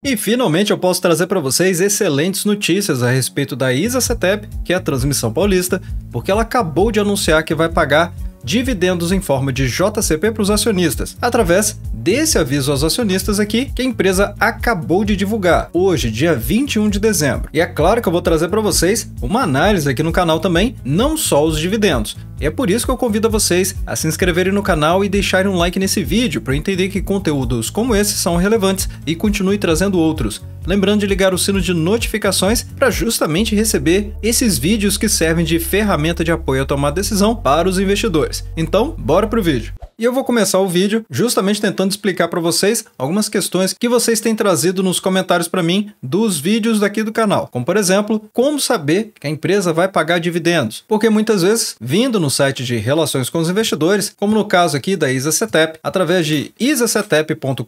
E finalmente eu posso trazer para vocês excelentes notícias a respeito da ISA CETEP, que é a Transmissão Paulista, porque ela acabou de anunciar que vai pagar dividendos em forma de JCP para os acionistas, através desse aviso aos acionistas aqui que a empresa acabou de divulgar, hoje, dia 21 de dezembro. E é claro que eu vou trazer para vocês uma análise aqui no canal também, não só os dividendos. E é por isso que eu convido vocês a se inscreverem no canal e deixarem um like nesse vídeo para entender que conteúdos como esse são relevantes e continue trazendo outros. Lembrando de ligar o sino de notificações para justamente receber esses vídeos que servem de ferramenta de apoio a tomar decisão para os investidores. Então, bora pro vídeo. E eu vou começar o vídeo justamente tentando explicar para vocês algumas questões que vocês têm trazido nos comentários para mim dos vídeos daqui do canal. Como, por exemplo, como saber que a empresa vai pagar dividendos. Porque muitas vezes, vindo no site de relações com os investidores, como no caso aqui da ISACETEP, através de isacetep.com.br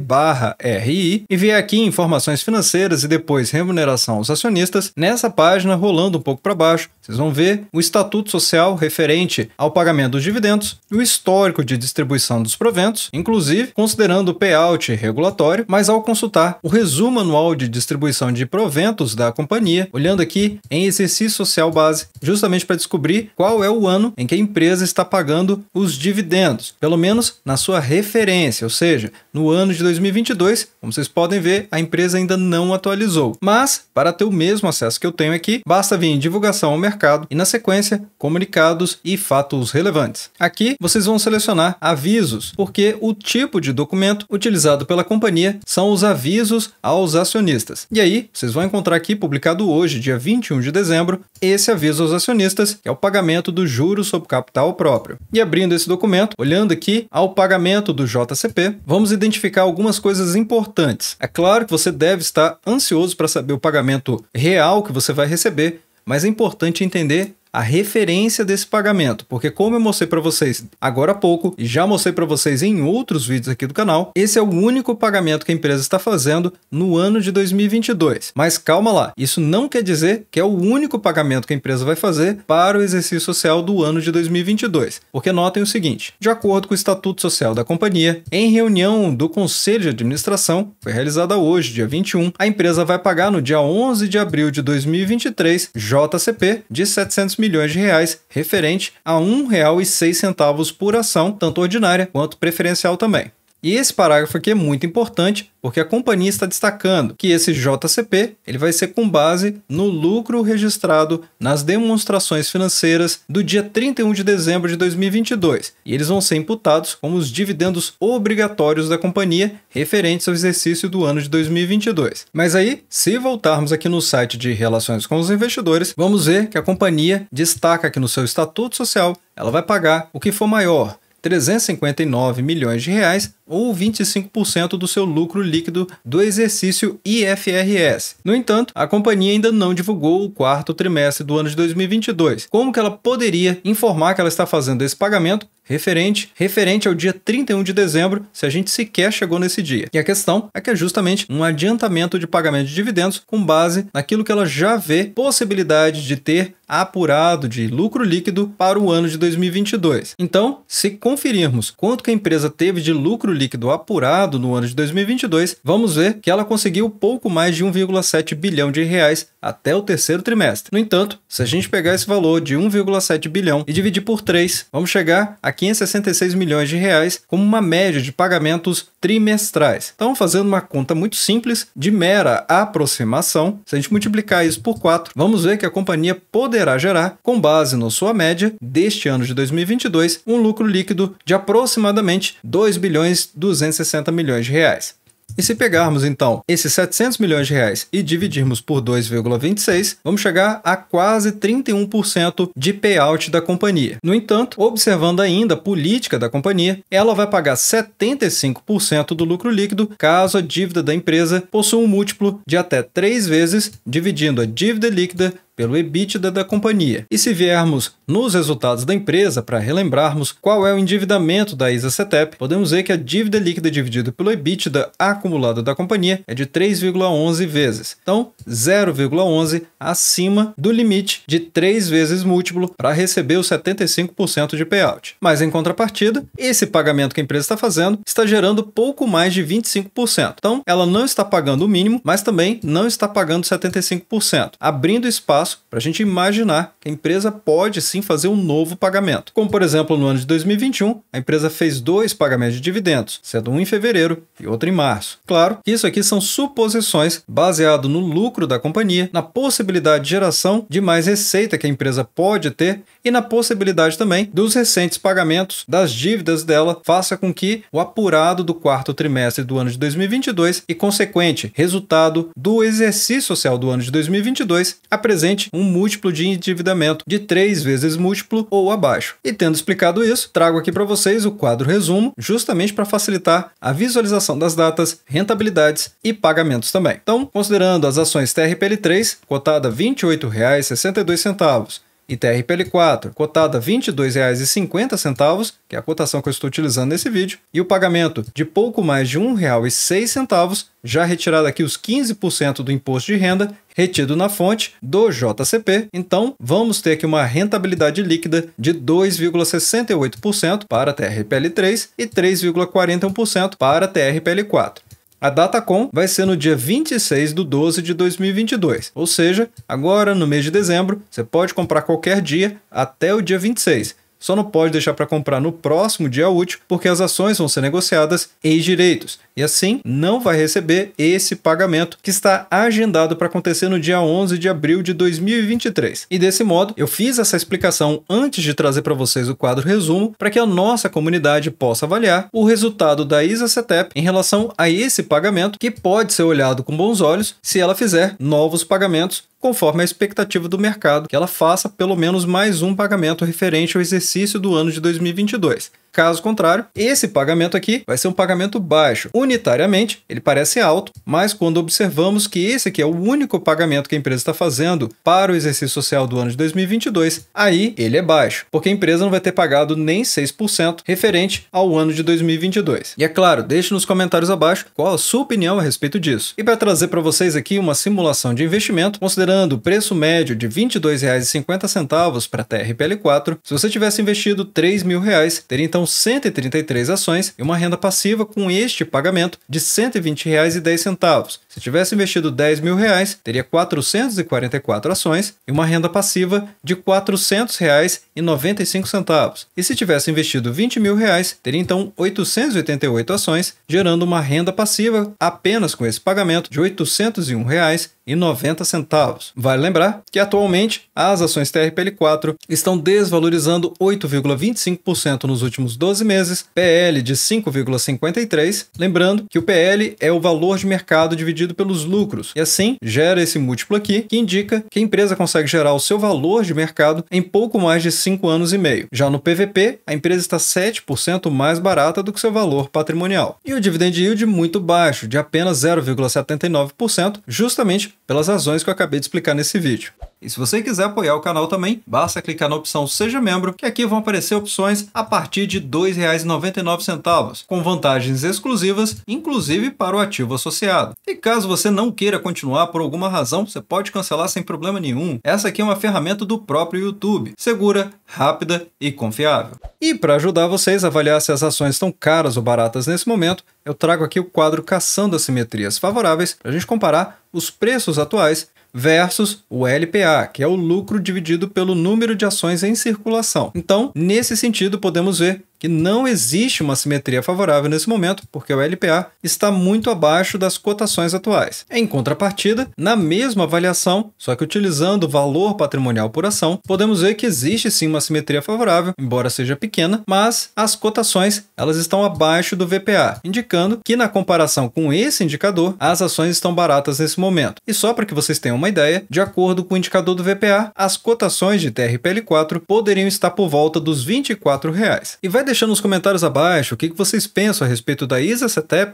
barra RI, e vier aqui informações financeiras e depois remuneração aos acionistas, nessa página, rolando um pouco para baixo, vocês vão ver o estatuto social referente ao pagamento dos dividendos e o histórico histórico de distribuição dos proventos, inclusive considerando o payout regulatório, mas ao consultar o resumo anual de distribuição de proventos da companhia, olhando aqui em exercício social base, justamente para descobrir qual é o ano em que a empresa está pagando os dividendos, pelo menos na sua referência, ou seja, no ano de 2022, como vocês podem ver, a empresa ainda não atualizou. Mas, para ter o mesmo acesso que eu tenho aqui, basta vir em divulgação ao mercado e, na sequência, comunicados e fatos relevantes. Aqui vocês vão selecionar selecionar avisos, porque o tipo de documento utilizado pela companhia são os avisos aos acionistas. E aí, vocês vão encontrar aqui, publicado hoje, dia 21 de dezembro, esse aviso aos acionistas, que é o pagamento do juros sobre capital próprio. E abrindo esse documento, olhando aqui ao pagamento do JCP, vamos identificar algumas coisas importantes. É claro que você deve estar ansioso para saber o pagamento real que você vai receber, mas é importante entender a referência desse pagamento, porque como eu mostrei para vocês agora há pouco e já mostrei para vocês em outros vídeos aqui do canal, esse é o único pagamento que a empresa está fazendo no ano de 2022. Mas calma lá, isso não quer dizer que é o único pagamento que a empresa vai fazer para o exercício social do ano de 2022, porque notem o seguinte: de acordo com o estatuto social da companhia, em reunião do conselho de administração, foi realizada hoje, dia 21, a empresa vai pagar no dia 11 de abril de 2023 JCP de 700 milhões de reais, referente a R$ 1,06 por ação, tanto ordinária quanto preferencial também. E esse parágrafo aqui é muito importante porque a companhia está destacando que esse JCP ele vai ser com base no lucro registrado nas demonstrações financeiras do dia 31 de dezembro de 2022 e eles vão ser imputados como os dividendos obrigatórios da companhia referentes ao exercício do ano de 2022. Mas aí, se voltarmos aqui no site de relações com os investidores, vamos ver que a companhia destaca que no seu estatuto social ela vai pagar o que for maior 359 milhões de reais ou 25% do seu lucro líquido do exercício IFRS. No entanto, a companhia ainda não divulgou o quarto trimestre do ano de 2022. Como que ela poderia informar que ela está fazendo esse pagamento referente referente ao dia 31 de dezembro, se a gente sequer chegou nesse dia? E a questão é que é justamente um adiantamento de pagamento de dividendos com base naquilo que ela já vê possibilidade de ter apurado de lucro líquido para o ano de 2022. Então, se conferirmos quanto que a empresa teve de lucro líquido apurado no ano de 2022, vamos ver que ela conseguiu pouco mais de 1,7 bilhão de reais até o terceiro trimestre. No entanto, se a gente pegar esse valor de 1,7 bilhão e dividir por 3, vamos chegar a 566 milhões de reais como uma média de pagamentos trimestrais. Então, fazendo uma conta muito simples de mera aproximação, se a gente multiplicar isso por 4, vamos ver que a companhia poderá gerar, com base na sua média deste ano de 2022, um lucro líquido de aproximadamente 2 bilhões 260 milhões de reais. E se pegarmos então esses 700 milhões de reais e dividirmos por 2,26, vamos chegar a quase 31% de payout da companhia. No entanto, observando ainda a política da companhia, ela vai pagar 75% do lucro líquido caso a dívida da empresa possua um múltiplo de até 3 vezes, dividindo a dívida líquida pelo EBITDA da companhia. E se viermos nos resultados da empresa para relembrarmos qual é o endividamento da ISA CETEP, podemos ver que a dívida líquida dividida pelo EBITDA acumulado da companhia é de 3,11 vezes. Então, 0,11 acima do limite de 3 vezes múltiplo para receber os 75% de payout. Mas em contrapartida, esse pagamento que a empresa está fazendo está gerando pouco mais de 25%. Então, ela não está pagando o mínimo, mas também não está pagando 75%, abrindo espaço para a gente imaginar que a empresa pode sim fazer um novo pagamento. Como, por exemplo, no ano de 2021, a empresa fez dois pagamentos de dividendos, sendo um em fevereiro e outro em março. Claro que isso aqui são suposições baseado no lucro da companhia, na possibilidade de geração de mais receita que a empresa pode ter e na possibilidade também dos recentes pagamentos das dívidas dela faça com que o apurado do quarto trimestre do ano de 2022 e consequente resultado do exercício social do ano de 2022 apresente um múltiplo de endividamento de 3 vezes múltiplo ou abaixo. E tendo explicado isso, trago aqui para vocês o quadro resumo, justamente para facilitar a visualização das datas, rentabilidades e pagamentos também. Então, considerando as ações TRPL3, cotada R$ 28,62, e TRPL4, cotada R$ 22,50, que é a cotação que eu estou utilizando nesse vídeo, e o pagamento de pouco mais de R$ 1,06, já retirado aqui os 15% do imposto de renda retido na fonte do JCP. Então, vamos ter aqui uma rentabilidade líquida de 2,68% para TRPL3 e 3,41% para TRPL4. A DataCon vai ser no dia 26 de 12 de 2022, ou seja, agora no mês de dezembro, você pode comprar qualquer dia até o dia 26. Só não pode deixar para comprar no próximo dia útil, porque as ações vão ser negociadas em direitos e assim não vai receber esse pagamento que está agendado para acontecer no dia 11 de abril de 2023. E desse modo, eu fiz essa explicação antes de trazer para vocês o quadro resumo para que a nossa comunidade possa avaliar o resultado da ISA-CETEP em relação a esse pagamento que pode ser olhado com bons olhos se ela fizer novos pagamentos conforme a expectativa do mercado que ela faça pelo menos mais um pagamento referente ao exercício exercício do ano de 2022. Caso contrário, esse pagamento aqui vai ser um pagamento baixo. Unitariamente, ele parece alto, mas quando observamos que esse aqui é o único pagamento que a empresa está fazendo para o exercício social do ano de 2022, aí ele é baixo, porque a empresa não vai ter pagado nem 6% referente ao ano de 2022. E é claro, deixe nos comentários abaixo qual a sua opinião a respeito disso. E para trazer para vocês aqui uma simulação de investimento, considerando o preço médio de R$ 22,50 para a TRPL4, se você tivesse investido R$ 3.000, mil, reais, teria então serão 133 ações e uma renda passiva com este pagamento de R$ 120,10. Se tivesse investido R$ 10 mil, reais, teria 444 ações e uma renda passiva de R$ 400,95. E se tivesse investido R$ 20 mil, reais, teria então 888 ações, gerando uma renda passiva apenas com esse pagamento de R$ 801,00 e centavos. Vale lembrar que atualmente as ações TRPL4 estão desvalorizando 8,25% nos últimos 12 meses, PL de 5,53, lembrando que o PL é o valor de mercado dividido pelos lucros, e assim gera esse múltiplo aqui que indica que a empresa consegue gerar o seu valor de mercado em pouco mais de 5 anos e meio. Já no PVP, a empresa está 7% mais barata do que seu valor patrimonial. E o dividend yield muito baixo, de apenas 0,79%, justamente pelas razões que eu acabei de explicar nesse vídeo. E se você quiser apoiar o canal também, basta clicar na opção Seja Membro, que aqui vão aparecer opções a partir de R$ 2,99, com vantagens exclusivas, inclusive para o ativo associado. E caso você não queira continuar por alguma razão, você pode cancelar sem problema nenhum. Essa aqui é uma ferramenta do próprio YouTube, segura, rápida e confiável. E para ajudar vocês a avaliar se as ações estão caras ou baratas nesse momento, eu trago aqui o quadro Caçando Assimetrias Favoráveis para a gente comparar os preços atuais versus o LPA, que é o lucro dividido pelo número de ações em circulação. Então, nesse sentido, podemos ver que não existe uma simetria favorável nesse momento, porque o LPA está muito abaixo das cotações atuais. Em contrapartida, na mesma avaliação, só que utilizando o valor patrimonial por ação, podemos ver que existe sim uma simetria favorável, embora seja pequena, mas as cotações elas estão abaixo do VPA, indicando que na comparação com esse indicador, as ações estão baratas nesse momento. E só para que vocês tenham uma ideia, de acordo com o indicador do VPA, as cotações de TRPL4 poderiam estar por volta dos R$ 24. Reais. E vai deixando nos comentários abaixo o que vocês pensam a respeito da ISA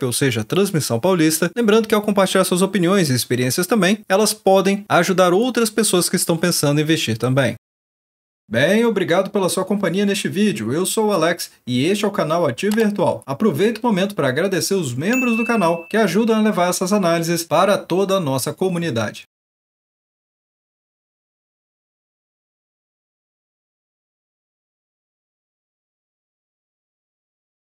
ou seja, Transmissão Paulista. Lembrando que ao compartilhar suas opiniões e experiências também, elas podem ajudar outras pessoas que estão pensando em investir também. Bem, obrigado pela sua companhia neste vídeo. Eu sou o Alex e este é o canal Ativo Virtual. Aproveito o momento para agradecer os membros do canal que ajudam a levar essas análises para toda a nossa comunidade.